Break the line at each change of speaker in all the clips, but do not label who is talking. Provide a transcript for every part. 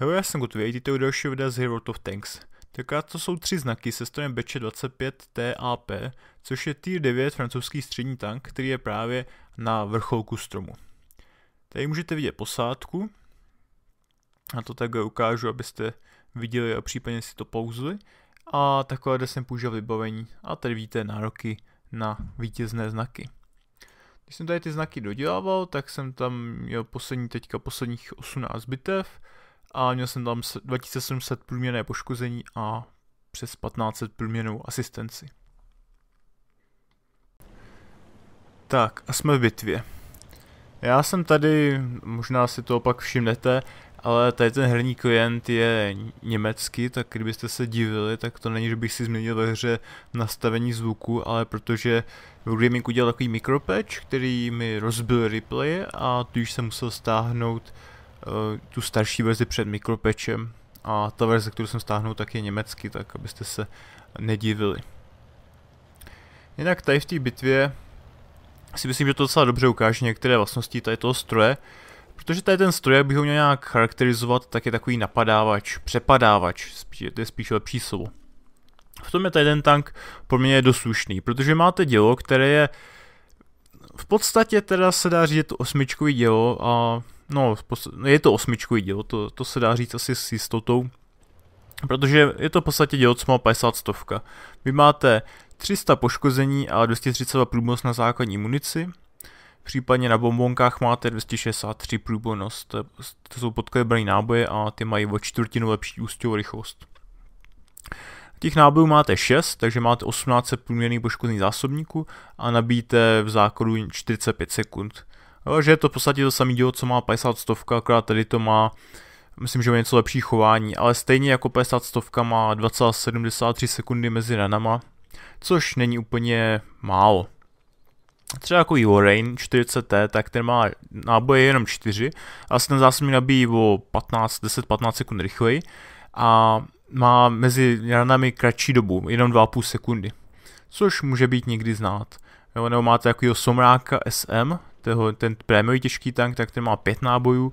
já jsem Jasengut vítejte u dalšího videa z Hero World of Tanks. Tenkrát to jsou tři znaky se stojem Beče 25 TAP, což je tier 9 francouzský střední tank, který je právě na vrcholku stromu. Tady můžete vidět posádku, a to takhle ukážu, abyste viděli a případně si to pouzli. A takhle jde jsem použil vybavení a tady vidíte nároky na vítězné znaky. Když jsem tady ty znaky dodělával, tak jsem tam měl poslední teďka posledních 18 bitev, a měl jsem tam 2700 průměrné poškození a přes 1500 průměrnou asistenci. Tak a jsme v bitvě. Já jsem tady, možná si to opak všimnete, ale tady ten herní klient je německý, tak kdybyste se divili, tak to není, že bych si změnil ve hře nastavení zvuku, ale protože Rogaming udělal takový micropatch, který mi rozbil replay a tudíž jsem musel stáhnout uh, Eh, tu starší verzi před mikropečem a ta verze, kterou jsem stáhnul, tak je německy, tak abyste se nedivili. Jinak tady v té bitvě si myslím, že to docela dobře ukáže některé vlastnosti tady toho stroje, protože tady ten stroj, bych ho měl nějak charakterizovat, tak je takový napadávač, přepadávač, spíš, to je spíš lepší slovo. V tom je tady ten tank pro mě je doslušný, protože máte dělo, které je v podstatě teda se dá říct, to osmičkový dělo a No, je to osmičkový díl, to, to se dá říct asi s jistotou. Protože je to v podstatě díl, co má 50 stovka. Vy máte 300 poškození a 232 průmoc na základní munici. Případně na bombonkách máte 263 průbojnost, to jsou podklebrané náboje a ty mají o čtvrtinu lepší ústěvou rychlost. Těch nábojů máte 6, takže máte 18 průměrných poškození zásobníku a nabíjíte v základu 45 sekund že je to v podstatě to samý dílo, co má 50 stovka, akorát tady to má, myslím, že má něco lepší chování, ale stejně jako 50 stovka má 2,73 sekundy mezi ranama, což není úplně málo. Třeba jako Warrain 40T, tak ten má náboje jenom 4 a ten mi nabíjí o 10-15 sekund rychleji a má mezi ranami kratší dobu, jenom 2,5 sekundy, což může být někdy znát. Jo, nebo máte takovýho somráka SM, toho, ten prémiový těžký tank, tak ten má 5 nábojů,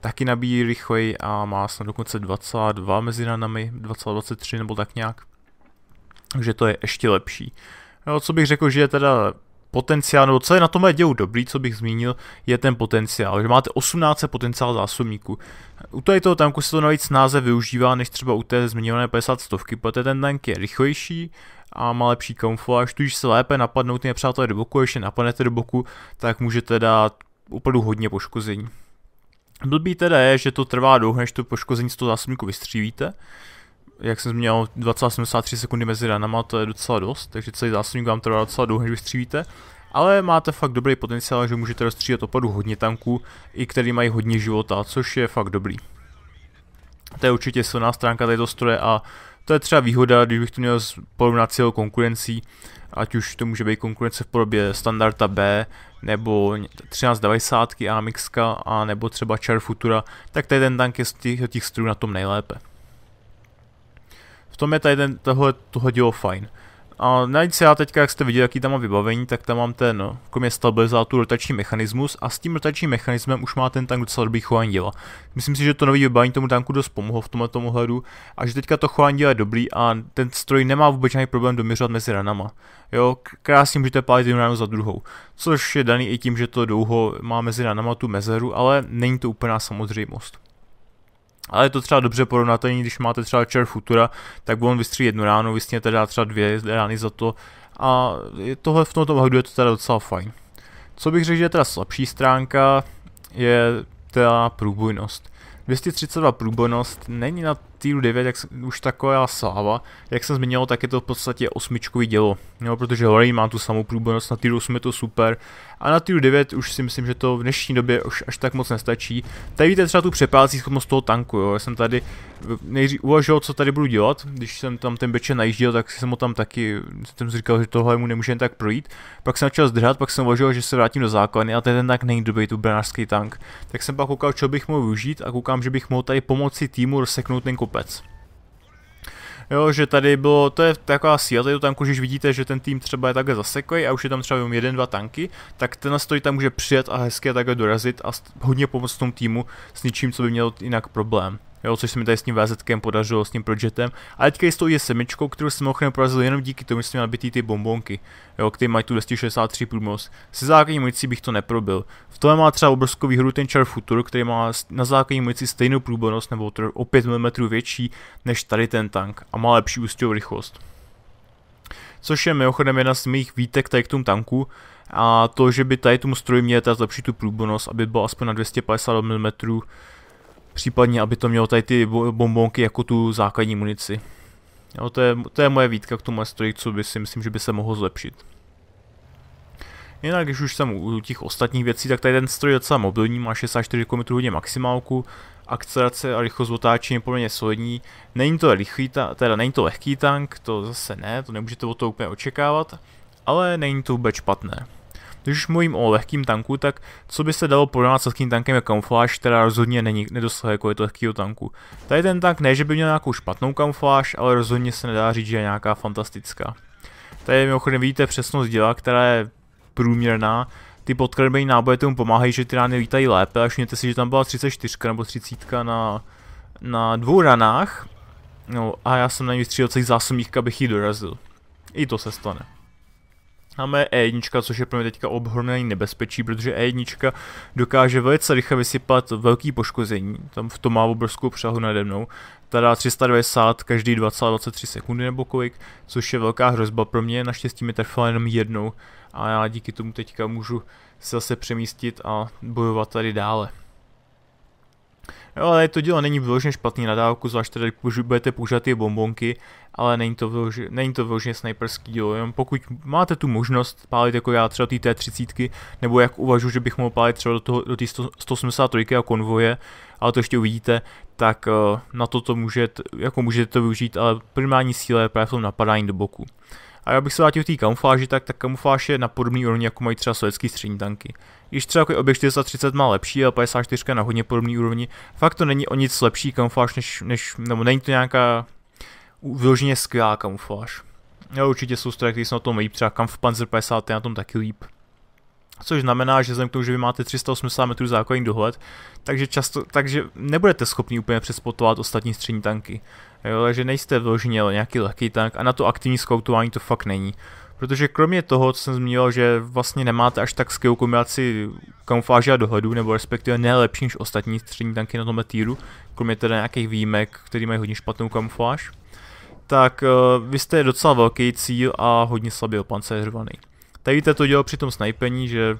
taky nabíjí rychleji a má snad dokonce 22 mezi ranami, 23 nebo tak nějak. Takže to je ještě lepší. No, co bych řekl, že je teda potenciál, nebo co je na tomhle dělu dobrý, co bych zmínil, je ten potenciál, že máte 18 potenciál zásobníků. U tady toho tanku se to navíc náze využívá, než třeba u té zmiňované 50 stovky, protože ten tank je rychlejší, a má lepší kamufláž, tudíž se lépe napadnou ty nepřátelé do boku, ještě napadnete do boku, tak můžete dát opravdu hodně poškození. Blbý teda je, že to trvá dlouho, než to poškození z toho zásobníku vystřílíte. Jak jsem zmínil, 273 sekundy mezi ranama, to je docela dost, takže celý zásobník vám trvá docela dlouho, než vystřílíte. Ale máte fakt dobrý potenciál, že můžete rozstřílet opadu hodně tanků, i který mají hodně života, což je fakt dobrý. To je určitě silná stránka této stroje a to je třeba výhoda, když bych to měl porovnat s jeho konkurencí, ať už to může být konkurence v podobě standarda B, nebo 1390 AMX, a nebo třeba Char Futura, tak tady ten tank je z těch, těch strojů na tom nejlépe. V tom je tady ten, tohle, tohle dělo fajn. A navíc já teďka, jak jste viděli, jaký tam má vybavení, tak tam mám ten, kromě jako tu rotační mechanismus a s tím rotačním mechanismem už má ten tank docela dobrý chování děla. Myslím si, že to nový vybavení tomu tanku dost pomohlo v tomhle tomu hledu a že teďka to chování děla je dobrý a ten stroj nemá vůbec žádný problém doměřovat mezi ranama. Jo, krásně můžete pálit jednu ránu za druhou, což je daný i tím, že to dlouho má mezi ranama tu mezeru, ale není to úplná samozřejmost. Ale je to třeba dobře porovnatelný, když máte třeba Čer Futura, tak on vystří jednu ránu, vysněte dá třeba dvě rány za to. A tohle v tomto hledu je to teda docela fajn. Co bych řekl, že je teda slabší stránka, je ta průbojnost. 232 průbojnost není na týru 9 jak už taková sláva. Jak jsem zmiňoval, tak je to v podstatě osmičkový dělo. Jo, protože Horej má tu samou průbojnost, na týru 8 je to super, a na tier 9 už si myslím, že to v dnešní době už až tak moc nestačí. Tady vidíte třeba tu přepálecí schopnost toho tanku, jo. Já jsem tady eh, nejdřív uvažoval, co tady budu dělat, když jsem tam ten beče najížděl, tak jsem ho tam taky, jsem říkal, že tohle mu nemůže jen tak projít. Pak jsem začal zdrhat, pak jsem uvažoval, že se vrátím do základny a ten tak není dobrý, tu branářský tank. Tak jsem pak koukal, co bych mohl využít a koukám, že bych mohl tady pomoci týmu rozseknout ten kopec. Jo, že tady bylo, to je taková síla tady tanku, když vidíte, že ten tým třeba je takhle zasekový a už je tam třeba jenom jeden, dva tanky, tak ten stojí tam může přijet a hezky takhle dorazit a hodně pomoct tomu týmu s ničím, co by mělo jinak problém jo, což se mi tady s tím VZkem podařilo, s tím Projetem. a teďka je s tou semičkou, kterou jsem mimochodem porazil jenom díky tomu, že jsem měl nabitý ty bombonky, jo, které mají tu 263 průmoc. Se základní municí bych to neprobil. V tomhle má třeba obrovskou výhodu ten Char Futur, který má na základní munici stejnou průbornost nebo o 5 mm větší než tady ten tank a má lepší ústěvou rychlost. Což je mimochodem jedna z mých výtek tady k tomu tanku, a to, že by tady tomu stroji měl zlepšit tu průbornost, aby byl aspoň na 250 mm Případně, aby to mělo tady ty bombonky jako tu základní munici. Jo, to, je, to je moje výtka k tomu stroji, co by si myslím, že by se mohlo zlepšit. Jinak, když už jsem u těch ostatních věcí, tak tady ten stroj je docela mobilní, má 64 km hodně maximálku, akcelerace a rychlost otáčení je poměrně solidní. Není to, rychlý, teda není to lehký tank, to zase ne, to nemůžete o to úplně očekávat, ale není to vůbec špatné. Když už mluvím o lehkým tanku, tak co by se dalo porovnat s lehkým tankem je jako kamufláž, která rozhodně není, nedosahuje kvality lehkého tanku. Tady ten tank ne, že by měl nějakou špatnou kamufláž, ale rozhodně se nedá říct, že je nějaká fantastická. Tady mimochodem vidíte přesnost děla, která je průměrná. Ty podkrbený náboje tomu pomáhají, že ty rány lítají lépe. Až měte si, že tam byla 34 nebo 30 na, na dvou ranách. No a já jsem na ní vystřílel celých zásobník, abych ji dorazil. I to se stane. Máme E1, což je pro mě teďka obhromné nebezpečí, protože E1 dokáže velice rychle vysypat velký poškození, tam v tom má obrovskou přehu nade mnou, dá 390 každý 20-23 sekundy nebo kolik, což je velká hrozba pro mě, naštěstí mi trfala jenom jednou a já díky tomu teďka můžu se zase přemístit a bojovat tady dále. Jo, ale to dílo není vyloženě špatný na dálku, zvlášť tedy budete používat ty bombonky, ale není to vyloženě, není to vyloženě sniperský dílo, jenom pokud máte tu možnost pálit jako já třeba té T30, nebo jak uvažuji, že bych mohl pálit třeba do, té do 183 a konvoje, ale to ještě uvidíte, tak eh, na to můžete, jako můžete to využít, ale primární síla je právě v tom napadání do boku. A já bych se vrátil k té kamufláži, tak ta kamufláž je na podobný úrovni, jako mají třeba sovětský střední tanky. Když třeba jako objekt 430 má lepší, ale 54 je na hodně podobný úrovni, fakt to není o nic lepší kamufláž, než, než nebo není to nějaká vyloženě skvělá kamufláž. Jo, určitě jsou stroje, které jsou na tom líp, třeba kam v Panzer 50 je na tom taky líp. Což znamená, že vzhledem k tomu, že vy máte 380 metrů základní dohled, takže, často, takže nebudete schopni úplně přespotovat ostatní střední tanky. Jo, takže nejste vložně nějaký lehký tank a na to aktivní skautování to fakt není. Protože kromě toho, co jsem zmínil, že vlastně nemáte až tak skvělou kombinaci kamufláže a dohledu, nebo respektive nejlepší než ostatní střední tanky na tomhle týru, kromě teda nějakých výjimek, který mají hodně špatnou kamufláž, tak uh, vy jste docela velký cíl a hodně slabě opancerovaný. Tady víte, to dělal při tom snajpení, že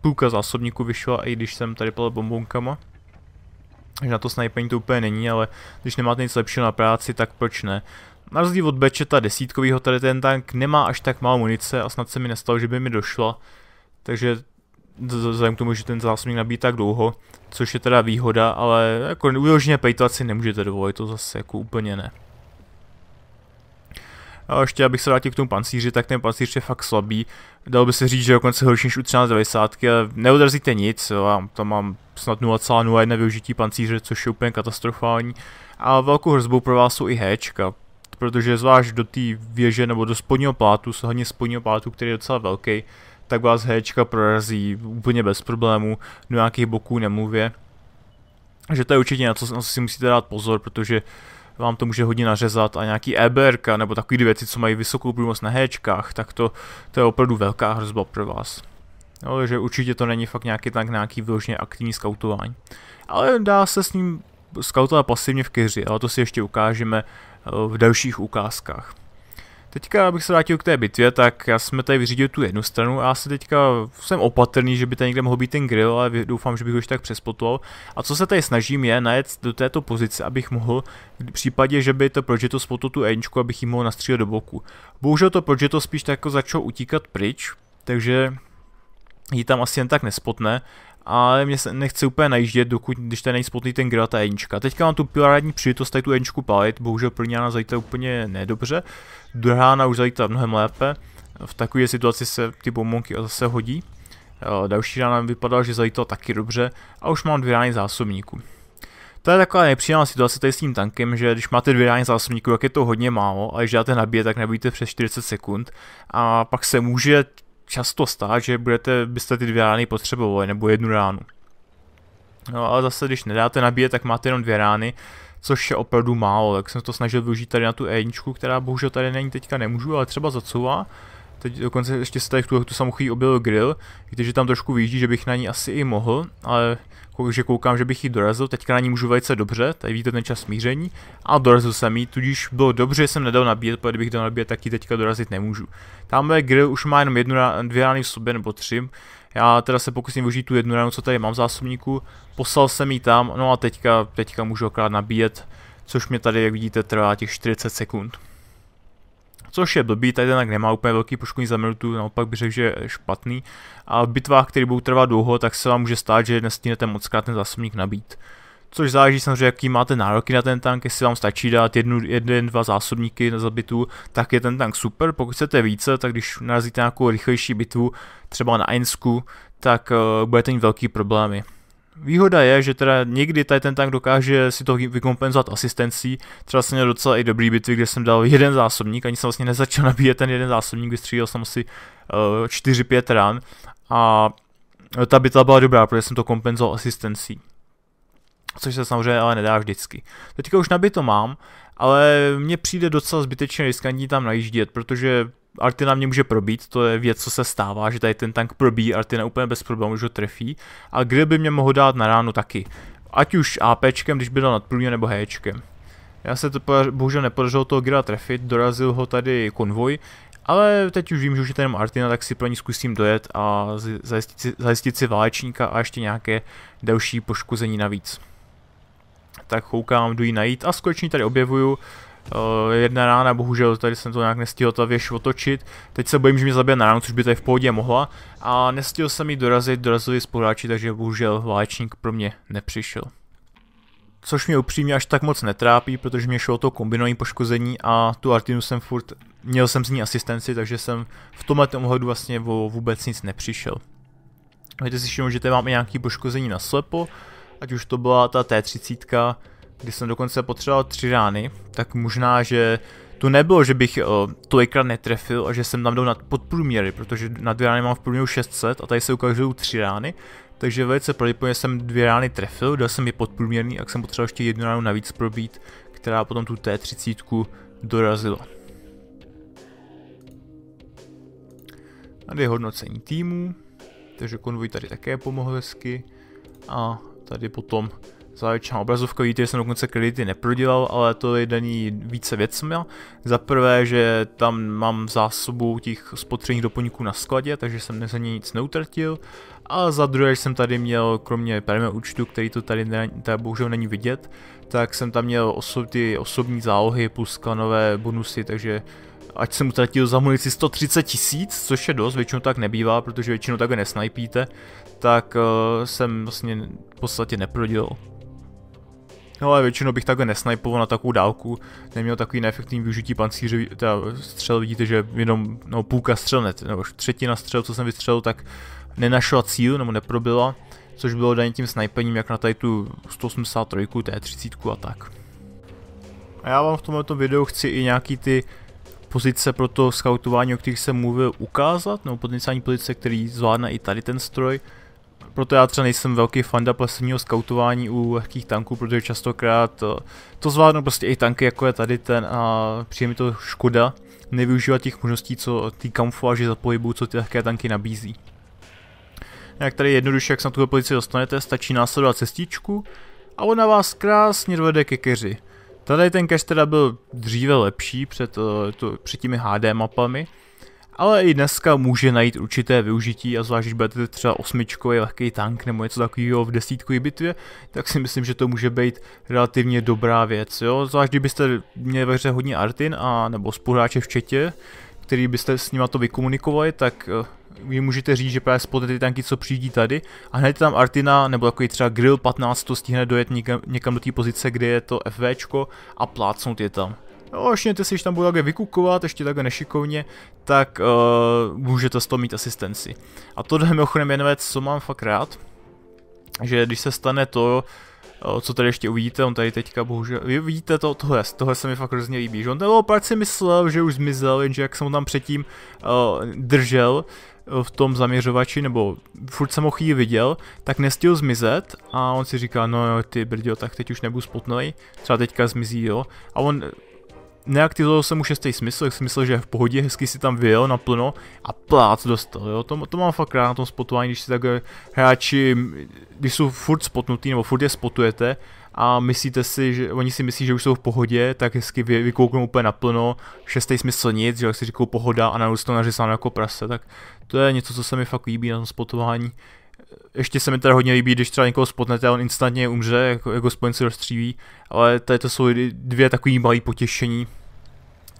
půlka zásobníku vyšla, i když jsem tady pil bombonkama že na to snipení to úplně není, ale když nemáte nic lepšího na práci, tak proč ne? Na rozdíl od Bečeta desítkovýho tady ten tank nemá až tak málo munice a snad se mi nestalo, že by mi došla. Takže vzhledem k tomu, že ten zásobník nabíjí tak dlouho, což je teda výhoda, ale jako uloženě pejtovat si nemůžete dovolit, to zase jako úplně ne. A ještě abych se vrátil k tomu pancíři, tak ten pancíř je fakt slabý. Dalo by se říct, že dokonce horší než u 1390, ale neodrazíte nic, jo, já tam mám snad 0,01 využití pancíře, což je úplně katastrofální. A velkou hrozbou pro vás jsou i hečka. protože zvlášť do té věže nebo do spodního plátu, hlavně spodního plátu, který je docela velký, tak vás hečka prorazí úplně bez problémů, do nějakých boků nemluvě. Takže to je určitě na co, na co si musíte dát pozor, protože uh, vám to může hodně nařezat a nějaký EBRK nebo takové věci, co mají vysokou průmoc na héčkách, tak to, to je opravdu velká hrozba pro vás. no, že určitě to není fakt nějaký tak nějaký vyloženě aktivní skautování. Ale dá se s ním skautovat pasivně v keři, ale to si ještě ukážeme eh, v dalších ukázkách. Teďka, abych se vrátil k té bitvě, tak já jsme tady vyřídil tu jednu stranu a já se teďka jsem opatrný, že by tady někde mohl být ten grill, ale doufám, že bych ho ještě tak přespotoval. A co se tady snažím je najet do této pozice, abych mohl, v případě, že by to Projeto spotlo tu Ačku, abych ji mohl nastřílet do boku. Bohužel to Projeto spíš tak jako začalo utíkat pryč, takže ji tam asi jen tak nespotne, ale mě se nechce úplně najíždět, dokud, když tady není spotný ten grill a ta jednička. Teďka mám tu pilarádní příležitost tady tu jedničku palit, bohužel první na zajít úplně nedobře, druhá na už zajít mnohem lépe, v takové situaci se ty bombonky zase hodí. Další rána vypadala, že zajít taky dobře a už mám dvě rány zásobníků. To je taková nepříjemná situace tady s tím tankem, že když máte dvě rány zásobníků, jak je to hodně málo, a když dáte nabíjet, tak nabíjíte přes 40 sekund a pak se může často stát, že budete, byste ty dvě rány potřebovali, nebo jednu ránu. No ale zase, když nedáte nabíjet, tak máte jenom dvě rány, což je opravdu málo, tak jsem to snažil využít tady na tu E1, která bohužel tady není teďka nemůžu, ale třeba zacouvá. Teď dokonce ještě se tady v tu, tu samou chvíli objevil grill, když tam trošku vyjíždí, že bych na ní asi i mohl, ale že koukám, že bych ji dorazil, teďka na ní můžu velice dobře, tady vidíte ten čas míření, a dorazil jsem ji, tudíž bylo dobře, že jsem nedal nabíjet, protože kdybych dal nabíjet, tak ji teďka dorazit nemůžu. Tamhle grill už má jenom jednu, dvě rány v sobě nebo tři, já teda se pokusím využít tu jednu ránu, co tady mám v zásobníku, poslal jsem ji tam, no a teďka, teďka můžu okrát nabíjet, což mě tady, jak vidíte, trvá těch 40 sekund. Což je blbý, tady jednak nemá úplně velký poškodní za minutu, naopak bych řekl, že je špatný. A v bitvách, které budou trvat dlouho, tak se vám může stát, že nestínete moc krát ten zásobník nabít. Což záleží samozřejmě, jaký máte nároky na ten tank, jestli vám stačí dát jednu, jeden, dva zásobníky na zabitu, tak je ten tank super. Pokud chcete více, tak když narazíte nějakou rychlejší bitvu, třeba na Ensku, tak uh, budete mít velký problémy. Výhoda je, že teda někdy tady ten tank dokáže si to vykompenzovat asistencí. Třeba jsem měl docela i dobrý bitvy, kde jsem dal jeden zásobník, ani jsem vlastně nezačal nabíjet ten jeden zásobník, vystřílel jsem si uh, 4-5 ran a eh, ta bitva byla dobrá, protože jsem to kompenzoval asistencí. Což se samozřejmě ale nedá vždycky. Teďka už nabito mám, ale mně přijde docela zbytečně riskantní tam najíždět, protože Artina mě může probít, to je věc, co se stává, že tady ten tank probíjí Artina úplně bez problémů, že ho trefí. A kde by mě mohl dát na ránu taky. Ať už APčkem, když by dal nadplůně, nebo Hčkem. Já se to bohužel nepodařilo toho Gira trefit, dorazil ho tady konvoj, ale teď už vím, že už je tady Artina, tak si pro ní zkusím dojet a zajistit si, zajistit si válečníka a ještě nějaké další poškození navíc. Tak choukám, jdu ji najít a skutečně tady objevuju Uh, jedna rána, bohužel tady jsem to nějak nestihl ta věž otočit. Teď se bojím, že mě zabije na ránu, což by tady v pohodě mohla. A nestihl jsem jí dorazit, dorazili spoláči, takže bohužel válečník pro mě nepřišel. Což mě upřímně až tak moc netrápí, protože mě šlo to kombinování poškození a tu Artinu jsem furt, měl jsem z ní asistenci, takže jsem v tomhle ohledu vlastně vůbec nic nepřišel. Víte si všimnout, že tady máme nějaké poškození na slepo, ať už to byla ta T30, kdy jsem dokonce potřeboval tři rány, tak možná, že to nebylo, že bych uh, tolikrát netrefil a že jsem tam jdou nad podprůměry, protože na dvě rány mám v průměru 600 a tady se ukazují tři rány, takže velice pravděpodobně jsem dvě rány trefil, dal jsem je podprůměrný, a jsem potřeboval ještě jednu ránu navíc probít, která potom tu T30 dorazila. Tady je hodnocení týmu, takže konvoj tady také pomohl hezky a tady potom závěrečná obrazovka, že jsem dokonce kredity neprodělal, ale to je daný více věcmi. Za prvé, že tam mám zásobu těch spotřebních doplňků na skladě, takže jsem za ně nic neutratil. A za druhé, že jsem tady měl, kromě prvního účtu, který to tady, ne, tady bohužel není vidět, tak jsem tam měl osob, ty osobní zálohy plus klanové bonusy, takže ať jsem utratil za munici 130 tisíc, což je dost, většinou tak nebývá, protože většinou takhle nesnajpíte, tak uh, jsem vlastně v podstatě neprodělal. No ale většinou bych takhle nesnajpoval na takovou dálku, neměl takový neefektivní využití pancíře, teda střel, vidíte, že jenom no, půlka střel, ne, nebo třetina střel, co jsem vystřelil, tak nenašla cíl, nebo neprobila, což bylo daně tím snajpením, jak na tady tu 183, T30 e a tak. A já vám v tomto videu chci i nějaký ty pozice pro to scoutování, o kterých jsem mluvil, ukázat, nebo potenciální pozice, který zvládne i tady ten stroj, proto já třeba nejsem velký fanda plesního skautování u lehkých tanků, protože častokrát eh, to zvládnou prostě i tanky, jako je tady ten a přijde mi to škoda nevyužívat těch možností, co ty kamufláže za pohybu, co ty lehké tanky nabízí. Jak tady jednoduše, jak se na tuhle pozici dostanete, stačí následovat cestičku a ona vás krásně dovede ke keři. Tady ten keř teda byl dříve lepší před, eh, to, před těmi HD mapami, ale i dneska může najít určité využití a zvlášť, když budete třeba osmičkový lehký tank nebo něco takového v desítkové bitvě, tak si myslím, že to může být relativně dobrá věc, jo? zvlášť kdybyste měli ve hře hodně Artin a nebo spoluhráče v četě, který byste s nima to vykomunikovali, tak vy eh, můžete říct, že právě spotete ty tanky, co přijdí tady a hned tam Artina nebo jako třeba Grill 15 to stihne dojet někam, někam do té pozice, kde je to FVčko a plácnout je tam. No, vlastně, ty si, když tam budou také vykukovat, ještě takhle nešikovně, tak uh, eh, můžete z toho mít asistenci. A tohle je mimochodem jen věc, co mám fakt rád, že když se stane to, uh, co tady ještě uvidíte, on tady teďka bohužel, vy vidíte to, tohle, tohle se mi fakt hrozně líbí, že on ten leopard si myslel, že už zmizel, jenže jak jsem ho tam předtím uh, držel, v tom zaměřovači, nebo furt jsem ho chvíli viděl, tak nestihl zmizet a on si říká, no jo, ty brdio, tak teď už nebudu spotnej, třeba teďka zmizí, jo. A on neaktivoval jsem mu šestý smysl, jak jsem myslel, že je v pohodě, hezky si tam vyjel naplno a plác dostal, jo, to, to mám fakt rád na tom spotování, když si takhle hráči, když jsou furt spotnutý nebo furt je spotujete a myslíte si, že oni si myslí, že už jsou v pohodě, tak hezky vy, vykouknou úplně naplno, šestý smysl nic, že jak si říkou pohoda a najednou to nařizáno jako prase, tak to je něco, co se mi fakt líbí na tom spotování. Ještě se mi teda hodně líbí, když třeba někoho spotnete a on instantně umře, jako, jako spojenci rozstříví, ale tady to jsou dvě takové malé potěšení,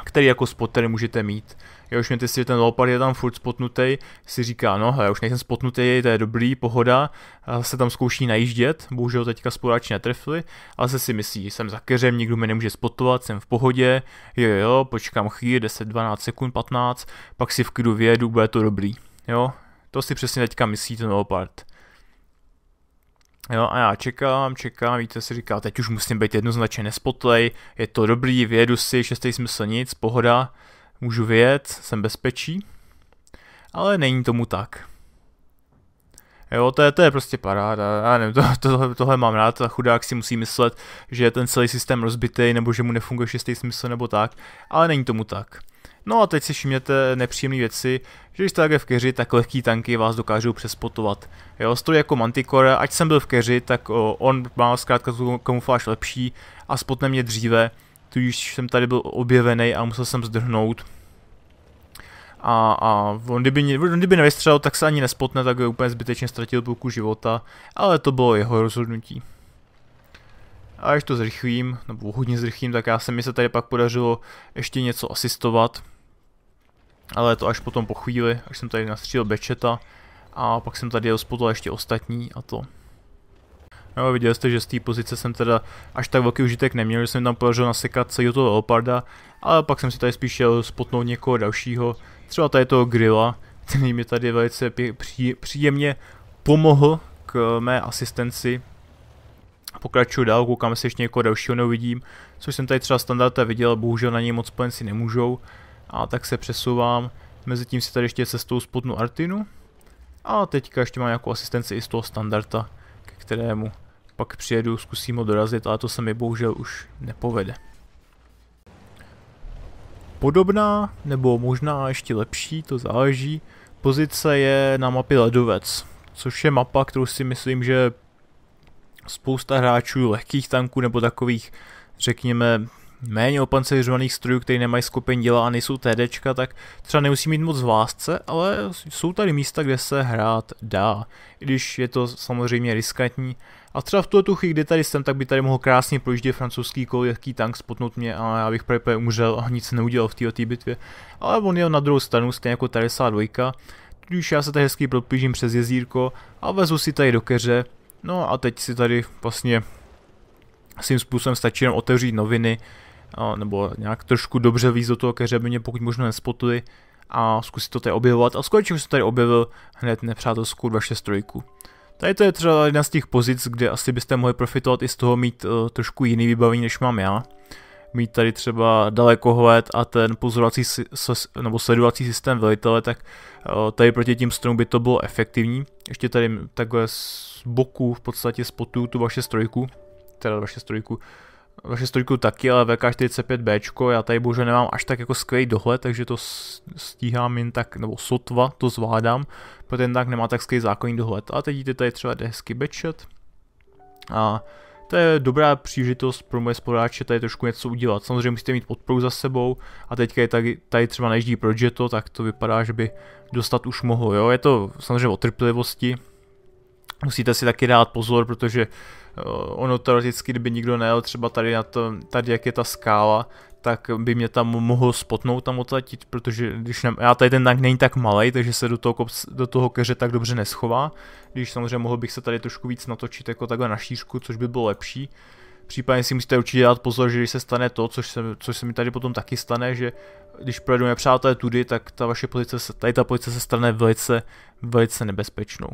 který jako spotter můžete mít. Já už měte si, že ten Lopar je tam furt spotnutý, si říká, no já už nejsem spotnutý, to je dobrý, pohoda, a se tam zkouší najíždět, bohužel teďka sporáči netrefili, ale se si myslí, jsem za keřem, nikdo mi nemůže spotovat, jsem v pohodě, jo jo, počkám chvíli, 10, 12 sekund, 15, pak si v klidu vědu, bude to dobrý, jo, to si přesně teďka myslí ten Leopard. Jo, a já čekám, čekám, víte, si říká, teď už musím být jednoznačně nespotlej, je to dobrý, vědu si, šestý smysl nic, pohoda, můžu vyjet, jsem bezpečí. Ale není tomu tak. Jo, to je, to je prostě paráda, já nevím, to, to, tohle mám rád, a chudák si musí myslet, že je ten celý systém rozbitý, nebo že mu nefunguje šestý smysl, nebo tak, ale není tomu tak. No a teď si všimněte nepříjemné věci, že když jste také v keři, tak lehký tanky vás dokážou přespotovat. Jo, stojí jako Manticore, ať jsem byl v keři, tak o, on má zkrátka tu kamufláž lepší a spotne mě dříve, tudíž jsem tady byl objevený a musel jsem zdrhnout. A, a on kdyby, on kdyby nevystřelil, tak se ani nespotne, tak úplně zbytečně ztratil půlku života, ale to bylo jeho rozhodnutí. A až to zrychlím, nebo hodně zrychlím, tak já se mi se tady pak podařilo ještě něco asistovat, ale to až potom po chvíli, až jsem tady nastřílil bečeta a pak jsem tady spotoval ještě ostatní a to. No, viděli jste, že z té pozice jsem teda až tak velký užitek neměl, že jsem tam podařil nasekat celého toho leoparda, ale pak jsem si tady spíš jel spotnout někoho dalšího, třeba tady toho grilla, který mi tady velice pří, příjemně pomohl k mé asistenci. Pokračuju dál, koukám, jestli ještě někoho dalšího neuvidím, což jsem tady třeba standarda viděl, bohužel na něj moc spojenci nemůžou, a tak se přesouvám. Mezitím si tady ještě cestou spotnu Artinu. A teďka ještě mám nějakou asistenci i z toho standarda, k kterému pak přijedu, zkusím ho dorazit, ale to se mi bohužel už nepovede. Podobná, nebo možná ještě lepší, to záleží, pozice je na mapě Ledovec, což je mapa, kterou si myslím, že spousta hráčů lehkých tanků nebo takových, řekněme, méně opancerizovaných strojů, které nemají skupin děla a nejsou TDčka, tak třeba nemusí mít moc vlásce, ale jsou tady místa, kde se hrát dá, i když je to samozřejmě riskantní. A třeba v tuhle tu chvíli, kdy tady jsem, tak by tady mohl krásně projíždět francouzský kol jaký tank, spotnout mě a já bych právě umřel a nic neudělal v této bitvě. Ale on je na druhou stranu, stejně jako tady dvojka, tudíž já se tady hezky propížím přes jezírko a vezu si tady do keře. No a teď si tady vlastně svým způsobem stačí jenom otevřít noviny, a, nebo nějak trošku dobře víc do toho mě pokud možno nespotli a zkusit to tady objevovat. A skutečně jsem tady objevil hned nepřátelskou 263. Tady to je třeba jedna z těch pozic, kde asi byste mohli profitovat i z toho mít uh, trošku jiný vybavení, než mám já. Mít tady třeba dalekohled a ten pozorovací nebo sledovací systém velitele, tak uh, tady proti tím stromům by to bylo efektivní. Ještě tady takhle z boku v podstatě spotuju tu vaše strojku, teda vaše strojku, VK6 taky, ale VK45B, já tady bohužel nemám až tak jako skvělý dohled, takže to stíhám jen tak, nebo sotva to zvládám, protože ten tak nemá tak skvělý zákonný dohled. A teď jde tady třeba desky hezky bečet. A to je dobrá příležitost pro moje spodáče tady trošku něco udělat. Samozřejmě musíte mít podporu za sebou a teďka je tady, tady třeba neždí Projeto, tak to vypadá, že by dostat už mohlo. Jo? Je to samozřejmě o trpělivosti, musíte si taky dát pozor, protože Eh, ono teoreticky, kdyby nikdo nejel třeba tady na to, tady jak je ta skála, tak by mě tam mohl spotnout tam odletit, protože když ne, já tady ten tank není tak malý, takže se do toho, kopc, do toho keře tak dobře neschová, když samozřejmě mohl bych se tady trošku víc natočit jako takhle na šířku, což by bylo lepší. Případně si musíte určitě dát pozor, že když se stane to, což se, což se mi tady potom taky stane, že když projedu nepřátelé tudy, tak ta vaše pozice, se, tady ta pozice se stane velice, velice nebezpečnou.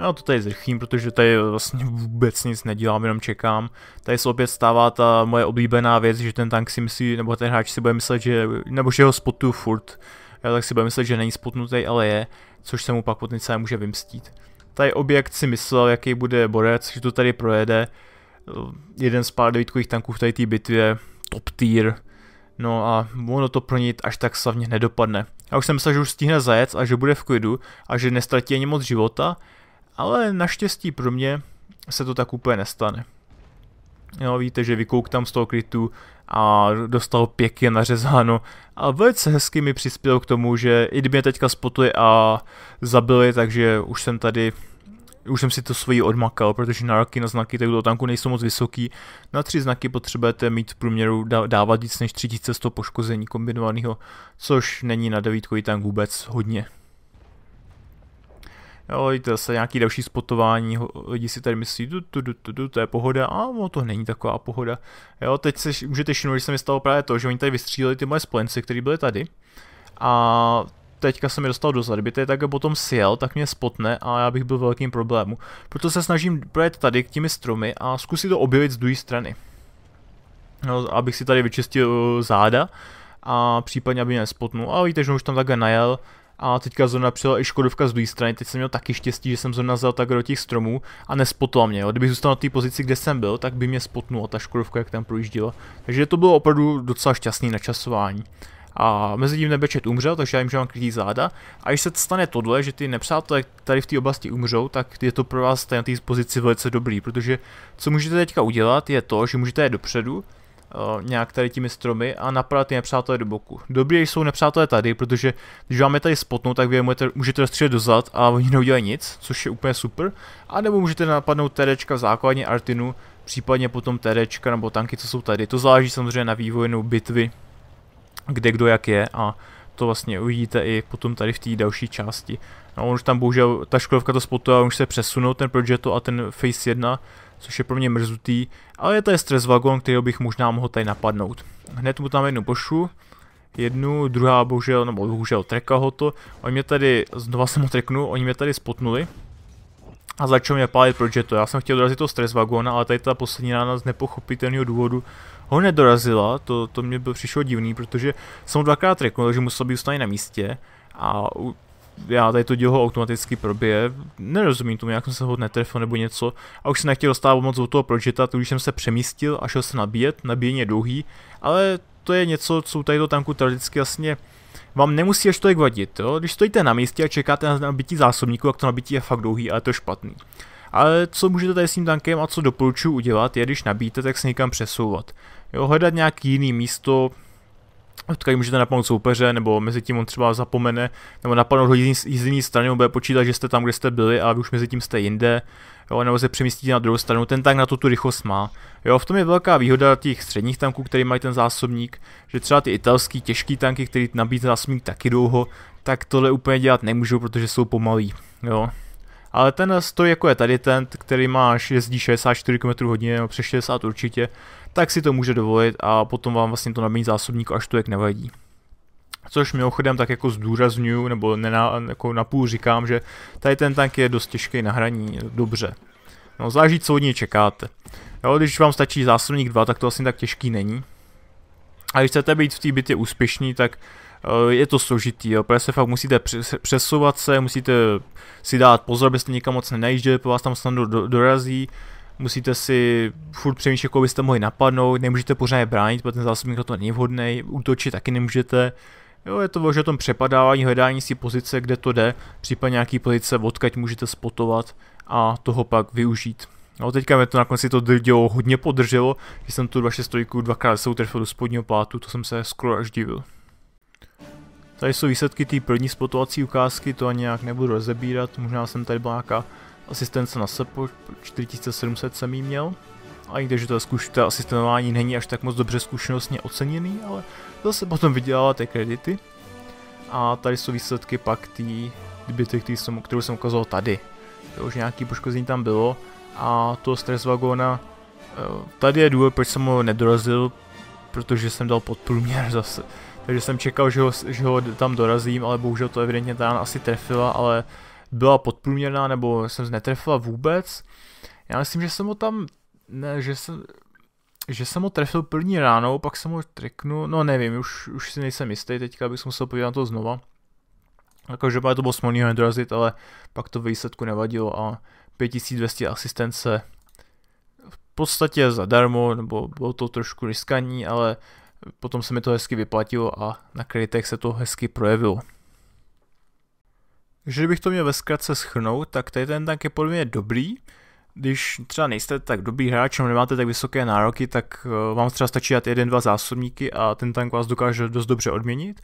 Já to tady zrychlím, protože tady vlastně vůbec nic nedělám, jenom čekám. Tady se opět stává ta moje oblíbená věc, že ten tank si myslí, nebo ten hráč si bude myslet, že, nebo že ho spotuju furt. Já tak si bude myslet, že není spotnutý, ale je, což se mu pak potenciálně může vymstít. Tady objekt si myslel, jaký bude borec, že to tady projede. Jeden z pár devítkových tanků v tady té bitvě, top tier. No a ono to pro něj až tak slavně nedopadne. Já už jsem myslel, že už stihne zajet a že bude v klidu a že nestratí ani moc života, ale naštěstí pro mě se to tak úplně nestane. Jo, víte, že vykouk tam z toho krytu a dostal pěkně nařezáno. A velice hezky mi přispěl k tomu, že i kdyby mě teďka spotli a zabili, takže už jsem tady už jsem si to svoji odmakal, protože nároky na znaky tak do tanku nejsou moc vysoký. Na tři znaky potřebujete mít v průměru dávat víc než 3100 poškození kombinovaného, což není na devítkový tank vůbec hodně jo, to zase nějaký další spotování, lidi si tady myslí, tu, tu, tu, tu, tu, to je pohoda, a no, to není taková pohoda. Jo, teď se můžete všimnout, že se mi stalo právě to, že oni tady vystřílili ty moje splenci, které byly tady. A teďka jsem mi dostal do je tak potom sjel, tak mě spotne a já bych byl velkým problému. Proto se snažím projet tady k těmi stromy a zkusit to objevit z druhé strany. No, abych si tady vyčistil eh, záda a případně aby mě nespotnul. A víte, že už tam takhle najel a teďka zrovna přijela i Škodovka z druhé strany, teď jsem měl taky štěstí, že jsem zrovna vzal tak do těch stromů a nespotla mě, jo. kdybych zůstal na té pozici, kde jsem byl, tak by mě spotnula ta Škodovka, jak tam projížděla, takže to bylo opravdu docela šťastný načasování. A mezi tím nebečet umřel, takže já jim, že mám krytý záda. A když se stane tohle, že ty nepřátelé tady v té oblasti umřou, tak je to pro vás tady na té pozici velice dobrý, protože co můžete teďka udělat, je to, že můžete jít dopředu, Eh, nějak tady těmi stromy a napadat ty nepřátelé do boku. Dobrý jsou nepřátelé tady, protože když vám je tady spotnou, tak vy můžete, můžete střílet dozad a oni neudělají nic, což je úplně super. A nebo můžete napadnout TDčka v základně Artinu, případně potom TDčka nebo tanky, co jsou tady. To záleží samozřejmě na vývojenou bitvy, kde kdo jak je a to vlastně uvidíte i potom tady v té další části. No, on už tam bohužel, ta školovka to spotuje, on už se přesunul ten Projeto a ten Face 1, což je pro mě mrzutý, ale je to je stres vagon, kterého bych možná mohl tady napadnout. Hned mu tam jednu pošlu, jednu, druhá bohužel, nebo bohužel treka ho to, oni mě tady, znova jsem ho treknu, oni mě tady spotnuli a začal mě pálit pro to? Já jsem chtěl dorazit to stres vagona, ale tady ta poslední rána z nepochopitelného důvodu ho nedorazila, to, to mě bylo přišlo divný, protože jsem ho dvakrát treknul, takže musel být stát na místě a já tady to dílo automaticky probije, nerozumím tomu, jak jsem se ho netrefil nebo něco a už se nechtěl dostávat moc od toho projeta, tudíž jsem se přemístil a šel se nabíjet, nabíjení je dlouhý, ale to je něco, co tady do tanku tradicky jasně vám nemusí až tolik vadit, jo? když stojíte na místě a čekáte na nabití zásobníku, tak to nabití je fakt dlouhý a je to špatný. Ale co můžete tady s tím tankem a co doporučuji udělat, je když nabíjíte, tak se někam přesouvat. Jo, hledat nějaký jiný místo, Odkud můžete napadnout soupeře, nebo mezi tím on třeba zapomene, nebo napadnout ho z jiné strany, bude počítat, že jste tam, kde jste byli, a vy už mezi tím jste jinde, jo, nebo se přemístíte na druhou stranu, ten tak na to tu rychlost má. Jo, v tom je velká výhoda těch středních tanků, který mají ten zásobník, že třeba ty italský těžký tanky, který nabízí zásobník taky dlouho, tak tohle úplně dělat nemůžou, protože jsou pomalí, jo. Ale ten stroj, jako je tady ten, který máš, jezdí 64 km hodině, nebo přes 60 určitě, tak si to může dovolit a potom vám vlastně to nabíjí zásobníku, až to jak nevadí. Což mimochodem tak jako zdůraznuju, nebo nená, jako napůl říkám, že tady ten tank je dost těžký na hraní, dobře. No záleží, co od něj čekáte. Jo, když vám stačí zásobník 2, tak to vlastně tak těžký není. A když chcete být v té bitě úspěšný, tak Eh, je to složitý, jo, protože se fakt musíte přesouvat se, musíte si dát pozor, abyste nikam moc nenajížděli, po vás tam snad do, dorazí, musíte si furt přemýšlet, jakou byste mohli napadnout, nemůžete pořádně bránit, protože ten zásobník to není vhodný, útočit taky nemůžete, Jo, je to o tom přepadávání, hledání si pozice, kde to jde, případně nějaký pozice, odkaď můžete spotovat a toho pak využít. No, teďka mi to na konci to dělo hodně podrželo, že jsem tu 263 dvakrát soutrefil do spodního plátu, to jsem se skoro až divil. Tady jsou výsledky té první spotovací ukázky, to ani nějak nebudu rozebírat, možná jsem tady byla nějaká asistence na SEPO, 4700 jsem jí měl. A i když to, zkuš, to asistenování není až tak moc dobře zkušenostně oceněný, ale zase potom vydělala ty kredity. A tady jsou výsledky pak té bitech, kterou jsem ukazoval tady. To už nějaký poškození tam bylo. A to stres vagóna, eh, tady je důvod, proč jsem ho nedorazil, protože jsem dal podprůměr zase takže jsem čekal, že ho, že ho tam dorazím, ale bohužel to evidentně ta asi trefila, ale byla podprůměrná, nebo jsem netrefila vůbec. Já myslím, že jsem ho tam, ne, že jsem, že jsem ho trefil první ráno, pak jsem ho triknul, no nevím, už, už si nejsem jistý teďka, bych musel podívat na to znova. A každopádně to bylo smolního nedorazit, ale pak to výsledku nevadilo a 5200 asistence v podstatě zadarmo, nebo bylo to trošku riskaní, ale potom se mi to hezky vyplatilo a na kreditech se to hezky projevilo. Že bych to měl ve zkratce schrnout, tak tady ten tank je podle mě dobrý. Když třeba nejste tak dobrý hráč, nebo nemáte tak vysoké nároky, tak eh, vám třeba stačí dát jeden, dva zásobníky a ten tank vás dokáže dost dobře odměnit.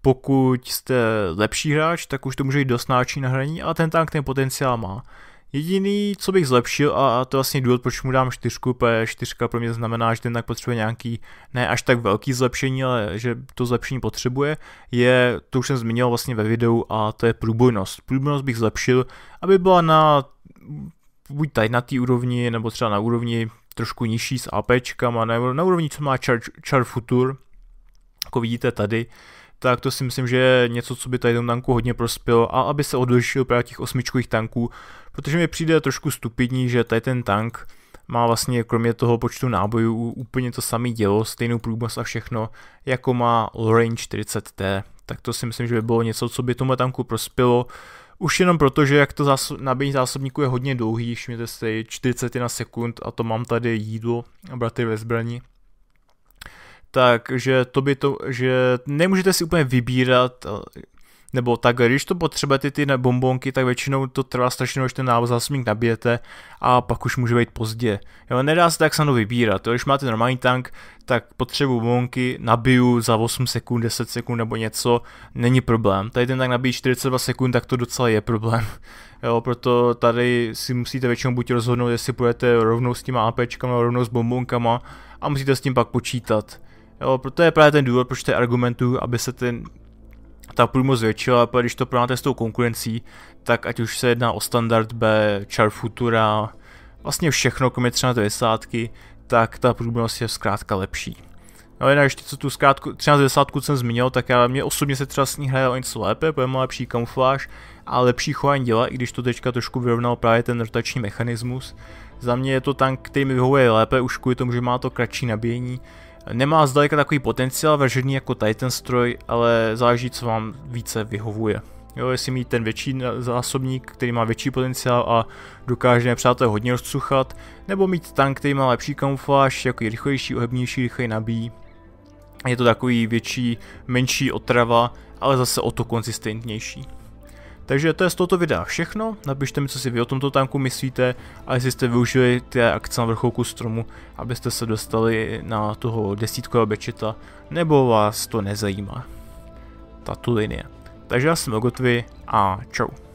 Pokud jste lepší hráč, tak už to může jít dost náročný na hraní a ten tank ten potenciál má. Jediný, co bych zlepšil, a to je vlastně důvod, proč mu dám čtyřku, P4 pro mě znamená, že ten tak potřebuje nějaký, ne až tak velký zlepšení, ale že to zlepšení potřebuje, je, to už jsem zmínil vlastně ve videu, a to je průbojnost. Průbojnost bych zlepšil, aby byla na buď tady na té úrovni, nebo třeba na úrovni trošku nižší s APčkama, nebo na úrovni, co má Char, Char Futur, jako vidíte tady, tak to si myslím, že je něco, co by tady tomu tanku hodně prospělo a aby se odlišil právě těch osmičkových tanků, protože mi přijde trošku stupidní, že tady ten tank má vlastně kromě toho počtu nábojů úplně to samé dělo, stejnou průmoc a všechno, jako má Lorraine 40T. Tak to si myslím, že by bylo něco, co by tomu tanku prospělo. Už jenom proto, že jak to zás- nabíjení zásobníku je hodně dlouhý, všimněte si 41 sekund a to mám tady jídlo a bratry ve zbraní, takže to by to, že nemůžete si úplně vybírat, eh, nebo tak, když to potřebujete ty bombonky, tak většinou to trvá strašně, než ten zásobník nabijete a pak už může být pozdě. Jo, nedá se tak snadno vybírat, jo. když máte normální tank, tak potřebu bombonky nabiju za 8 sekund, 10 sekund nebo něco, není problém. Tady ten tank nabíjí 42 sekund, tak to docela je problém. Jo, proto tady si musíte většinou buď rozhodnout, jestli půjdete rovnou s těma APčkama, rovnou s bombonkama a musíte s tím pak počítat. Jo, proto je právě ten důvod, proč to argumentu, aby se ten, ta průmoc zvětšila, protože když to pronáte s tou konkurencí, tak ať už se jedná o Standard B, Char Futura, vlastně všechno, kromě 1390, tak ta průměrnost je zkrátka lepší. No jinak ještě co tu zkrátku desátku jsem zmínil, tak já mě osobně se třeba s ní hraje o něco lépe, protože má lepší kamufláž a lepší chování děla, i když to teďka trošku vyrovnal právě ten rotační mechanismus. Za mě je to tank, který mi vyhovuje lépe, už kvůli tomu, že má to kratší nabíjení, Nemá zdaleka takový potenciál vražedný jako Titan stroj, ale záleží, co vám více vyhovuje. Jo, jestli mít ten větší zásobník, který má větší potenciál a dokáže nepřátelé hodně rozcuchat, nebo mít tank, který má lepší kamufláž, jako je rychlejší, ohebnější, rychleji nabíjí. Je to takový větší, menší otrava, ale zase o to konzistentnější. Takže to je z tohoto videa všechno, napište mi, co si vy o tomto tanku myslíte a jestli jste využili ty akce na vrcholku stromu, abyste se dostali na toho desítkového bečeta, nebo vás to nezajímá. Tato linie. Takže já jsem Ogotvi a čau.